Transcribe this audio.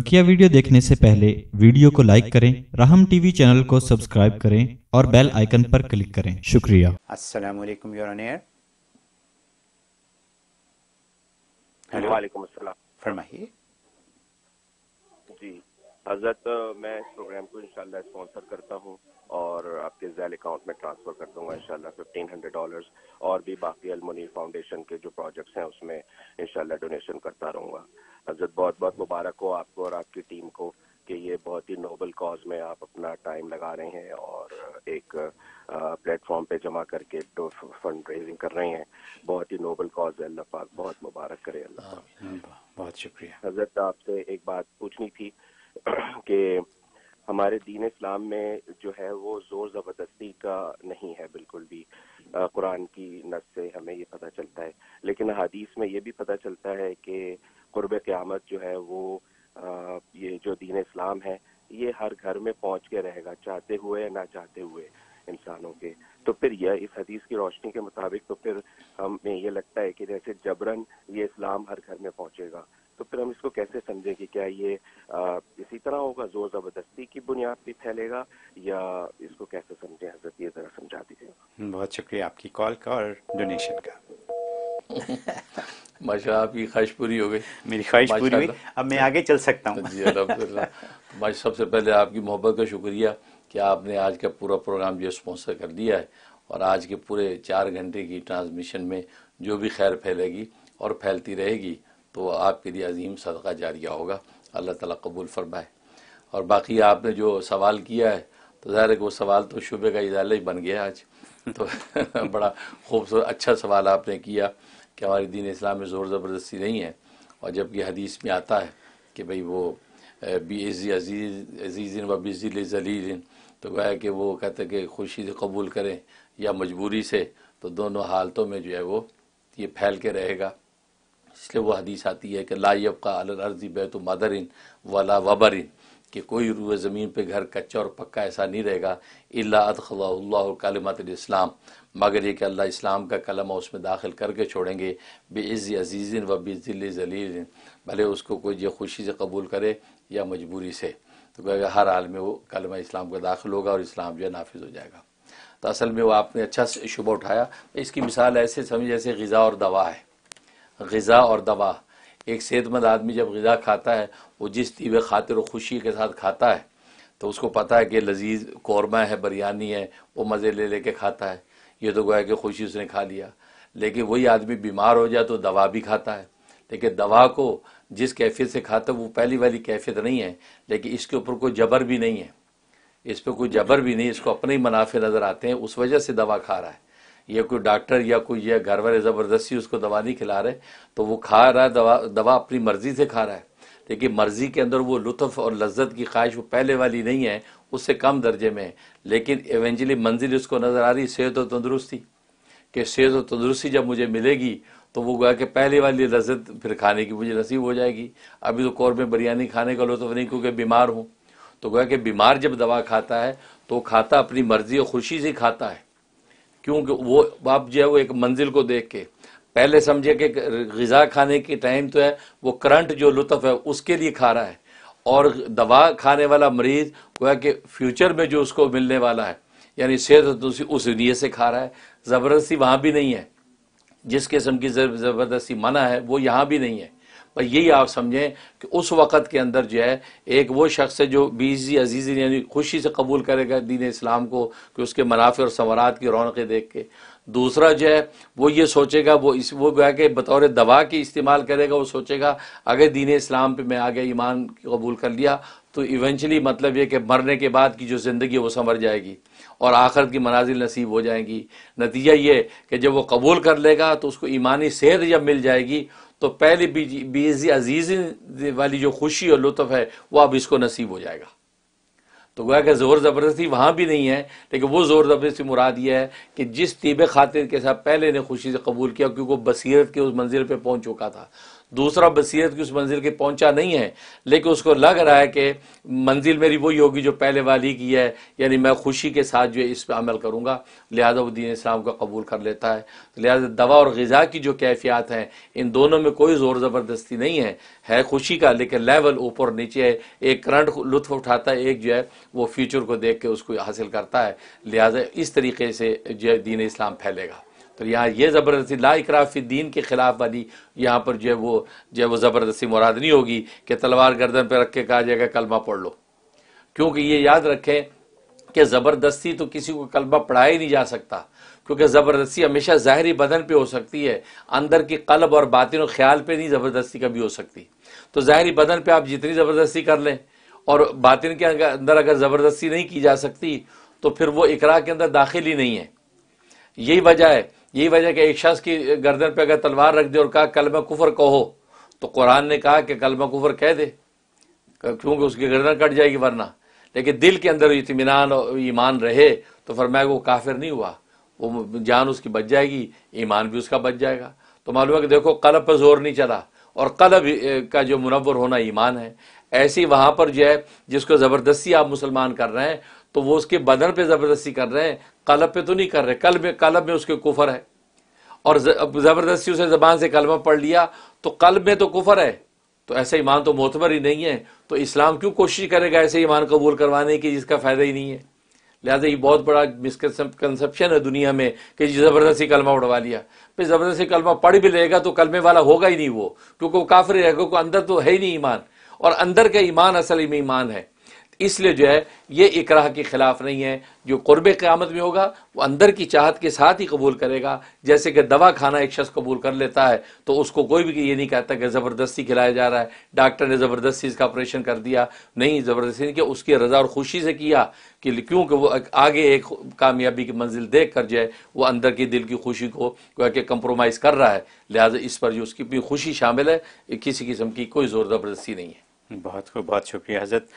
बकिया वीडियो देखने से पहले वीडियो को लाइक करें राहम टीवी चैनल को सब्सक्राइब करें और बेल आइकन पर क्लिक करें शुक्रिया अस्सलाम वालेकुम योर ऑनर हेलो वालेकुम अस्सलाम फरमाइए जी हजरत मैं इस प्रोग्राम को इंशाल्लाह स्पॉन्सर करता हूँ और आपके जैल अकाउंट में ट्रांसफर कर दूंगा इंशाल्लाह फिफ्टीन हंड्रेड डॉलर्स और भी बाकी अलमुनी फाउंडेशन के जो प्रोजेक्ट्स हैं उसमें इंशाल्लाह डोनेशन करता रहूंगा हजरत बहुत बहुत मुबारक हो आपको और आपकी टीम को कि ये बहुत ही नोबल कॉज में आप अपना टाइम लगा रहे हैं और एक प्लेटफॉर्म पे जमा करके तो फंड रेजिंग कर रहे हैं बहुत ही नोबल कॉज है अल्लाह पाक बहुत मुबारक करे अल्लाह हाँ, पाक हाँ, बहुत शुक्रिया हजरत आपसे एक बात पूछनी थी कि हमारे दीन इस्लाम में जो है वो जोर ज़बरदस्ती का नहीं है बिल्कुल भी कुरान की नस से हमें ये पता चलता है लेकिन हदीस में ये भी पता चलता है कि क़ुरब क़्यामत जो है वो ये जो दीन इस्लाम है ये हर घर में पहुंच के रहेगा चाहते हुए या ना चाहते हुए इंसानों के तो फिर यह इस हदीस की रोशनी के मुताबिक तो फिर हमें ये लगता है कि जैसे जबरन ये इस्लाम हर घर में पहुंचेगा तो फिर हम इसको कैसे समझें कि क्या ये इसी तरह होगा जोर जबरदस्ती की बुनियाद पे फैलेगा या इसको कैसे समझें हजरत ये जरा समझा दीजिए बहुत शुक्रिया आपकी कॉल का और डोनेशन का माशा आपकी ख्वाहिश पूरी हो गई मेरी ख्वाहिश पूरी हुई अब मैं आगे चल सकता हूँ जी अलहमदिल्ला तो माशा सबसे पहले आपकी मोहब्बत का शुक्रिया कि आपने आज का पूरा प्रोग्राम जो स्पॉन्सर कर दिया है और आज के पूरे चार घंटे की ट्रांसमिशन में जो भी खैर फैलेगी और फैलती रहेगी तो आपके लिए अजीम सदका जारिया होगा अल्लाह ताला कबूल फरमाए और बाकी आपने जो सवाल किया है तो ज़ाहिर है कि वो सवाल तो शुबे का इजाला ही बन गया आज तो बड़ा खूबसूरत अच्छा सवाल आपने किया कि हमारे दीन इस्लाम में ज़ोर ज़बरदस्ती नहीं है और जबकि हदीस में आता है कि भाई वो बी अजीज़ अजीज़ व बिजिल जलीलिन तो वह कि वो कहते हैं कि खुशी से कबूल करें या मजबूरी से तो दोनों हालतों में जो है वो ये फैल के रहेगा इसलिए वह हदीस आती है कि लाइब का अलर्जी बैत मदरिन वला वबरिन कि कोई रूए ज़मीन पे घर कच्चा और पक्का ऐसा नहीं रहेगा इला अदखला कलमत इस्लाम मगर ये कि अल्लाह इस्लाम का कलमा उसमें दाखिल करके छोड़ेंगे बेज़ अजीज़िन व बेज़िल जलील भले उसको कोई ये खुशी से कबूल करे या मजबूरी से तो कहेगा हर हाल में वो कलमा इस्लाम का दाखिल होगा और इस्लाम जो है नाफिज हो जाएगा तो असल में वो आपने अच्छा शुभ उठाया इसकी मिसाल ऐसे समझ जैसे गज़ा और दवा है गज़ा और दवा एक सेहतमंद आदमी जब गज़ा खाता है वो जिस तीवे खातिर और खुशी के साथ खाता है तो उसको पता है कि लजीज कौरमा है बिरयानी है वो मज़े ले लेके खाता है ये तो गोया कि खुशी उसने खा लिया लेकिन वही आदमी बीमार हो जाए तो दवा भी खाता है लेकिन दवा को जिस कैफियत से खाता है वो पहली वाली कैफियत नहीं है लेकिन इसके ऊपर कोई जबर भी नहीं है इस पर कोई जबर भी नहीं इसको अपने ही मुनाफे नज़र आते हैं उस वजह से दवा खा रहा है या कोई डॉक्टर या कोई या घर वाले ज़बरदस्ती उसको दवा नहीं खिला रहे तो वो खा रहा है दवा दवा अपनी मर्ज़ी से खा रहा है लेकिन मर्ज़ी के अंदर वो लुत्फ़ और लज्जत की ख्वाहिश वो पहले वाली नहीं है उससे कम दर्जे में है लेकिन एवेंजली मंजिल उसको नज़र आ रही सेहत और तंदुरुस्ती कि सेहत और तंदुरुस्ती जब मुझे मिलेगी तो वो गोया कि पहले वाली लज्जत फिर खाने की मुझे नसीब हो जाएगी अभी तो कौर में बिरयानी खाने का लुत्फ नहीं क्योंकि बीमार हूँ तो गोया कि बीमार जब दवा खाता है तो खाता अपनी मर्ज़ी और खुशी से खाता है क्योंकि वो आप जो है वो एक मंजिल को देख के पहले समझे कि गज़ा खाने के टाइम तो है वो करंट जो लुत्फ़ है उसके लिए खा रहा है और दवा खाने वाला मरीज़ है कि फ्यूचर में जो उसको मिलने वाला है यानी सेहत तो उस नीयत से खा रहा है ज़बरदस्ती वहाँ भी नहीं है जिस किस्म की ज़बरदस्ती मना है वो यहाँ भी नहीं है भाई यही आप समझें कि उस वक़्त के अंदर जो है एक वो शख्स है जो बीजी अजीज़ यानी खुशी से कबूल करेगा दीन इस्लाम को कि उसके मुनाफे और समरात की रौनकें देख के दूसरा जो है वो ये सोचेगा वो इस वो गया कि बतौर दवा की इस्तेमाल करेगा वो सोचेगा अगर दीन इस्लाम पर मैं आगे ईमान कबूल कर लिया तो इवेंचुअली मतलब ये कि मरने के बाद की जो ज़िंदगी है वो संवर जाएगी और आखिरत की मनाजिल नसीब हो जाएंगी नतीजा ये कि जब वो कबूल कर लेगा तो उसको ईमानी सेहत जब मिल जाएगी तो पहले बीजी अजीज वाली जो खुशी और लुत्फ है वो अब इसको नसीब हो जाएगा तो गोया कि ज़ोर ज़बरदस्ती वहाँ भी नहीं है लेकिन वो ज़ोर ज़बरदस्ती मुराद यह है कि जिस तीब खातिर के साथ पहले ने खुशी से कबूल किया क्योंकि वो बसीरत के उस मंजिल पर पहुँच चुका था दूसरा बसीरत की उस मंजिल के पहुंचा नहीं है लेकिन उसको लग रहा है कि मंजिल मेरी वही होगी जो पहले वाली की है यानी मैं खुशी के साथ जो है इस पर अमल करूँगा लिहाजा वो दीन इस्लाम का कबूल कर लेता है तो लिहाजा दवा और गज़ा की जो कैफियात हैं इन दोनों में कोई ज़ोर ज़बरदस्ती नहीं है है खुशी का लेकिन लेवल ऊपर नीचे है एक करंट लुत्फ उठाता है एक जो है वो फ्यूचर को देख के उसको हासिल करता है लिहाजा इस तरीके से जो है दीन इस्लाम फैलेगा तो यहाँ ये ज़बरदस्ती ला इकराफ़ी दीन के ख़िलाफ़ वाली यहाँ पर जो है वो जो है वो ज़बरदस्ती मुराद नहीं होगी कि तलवार गर्दन पर रख के कहा जाएगा कलमा पढ़ लो क्योंकि ये याद रखें कि ज़बरदस्ती तो किसी को कलमा पढ़ाया ही नहीं जा सकता क्योंकि ज़बरदस्ती हमेशा ज़ाहरी बदन पे हो सकती है अंदर की कलब और बातिन ख्याल पे नहीं ज़बरदस्ती कभी हो सकती तो ज़ाहरी बदन पे आप जितनी ज़बरदस्ती कर लें और बातिन के अंदर अगर ज़बरदस्ती नहीं की जा सकती तो फिर वो इकरा के अंदर दाखिल ही नहीं है यही वजह है यही वजह कि एक शख्स की गर्दन पे अगर तलवार रख दे और कहा कलम कुफर कहो तो कुरान ने कहा कि कलम कुफर कह दे क्योंकि उसकी गर्दन कट जाएगी वरना लेकिन दिल के अंदर इतमान और ईमान रहे तो फरमाया वो काफिर नहीं हुआ वो जान उसकी बच जाएगी ईमान भी उसका बच जाएगा तो मालूम है कि देखो कलब पर जोर नहीं चला और कलब का जो मुनवर होना ईमान है ऐसी वहाँ पर जो है जिसको ज़बरदस्ती आप मुसलमान कर रहे हैं तो वो उसके बदन पे ज़बरदस्ती कर रहे हैं कलब पे तो नहीं कर रहे कल में कलब में उसके कुफर है और ज़बरदस्ती उसे ज़बान से कलमा पढ़ लिया तो कलब में तो कुफर है तो ऐसा ईमान तो मोतबर ही नहीं है तो इस्लाम क्यों कोशिश करेगा ऐसे ईमान कबूल करवाने की जिसका फ़ायदा ही नहीं है लिहाजा ये बहुत बड़ा मिसकनसप्शन है दुनिया में कि ज़बरदस्ती कलमा उड़वा लिया फिर ज़बरदस्ती कलमा पढ़ भी लेगा तो कलमे वाला होगा ही नहीं वो क्योंकि वो काफिर रहेगा को अंदर तो है ही नहीं ईमान और अंदर का ईमान असल में ईमान है इसलिए जो है ये इकराह के ख़िलाफ़ नहीं है जो क़ुरब क़्यामत में होगा वो अंदर की चाहत के साथ ही कबूल करेगा जैसे कि दवा खाना एक शख्स कबूल कर लेता है तो उसको कोई भी ये नहीं कहता कि ज़बरदस्ती खिलाया जा रहा है डॉक्टर ने ज़बरदस्ती इसका ऑपरेशन कर दिया नहीं ज़बरदस्ती नहीं किया उसकी रज़ा और ख़ुशी से किया कि क्योंकि वो आगे एक कामयाबी की मंजिल देख कर जो है वह अंदर की दिल की खुशी को क्या कंप्रोमाइज़ कर रहा है लिहाजा इस पर जो उसकी भी खुशी शामिल है किसी किस्म की कोई ज़ोर ज़बरदस्ती नहीं है बहुत खूब बहुत शुक्रिया हजरत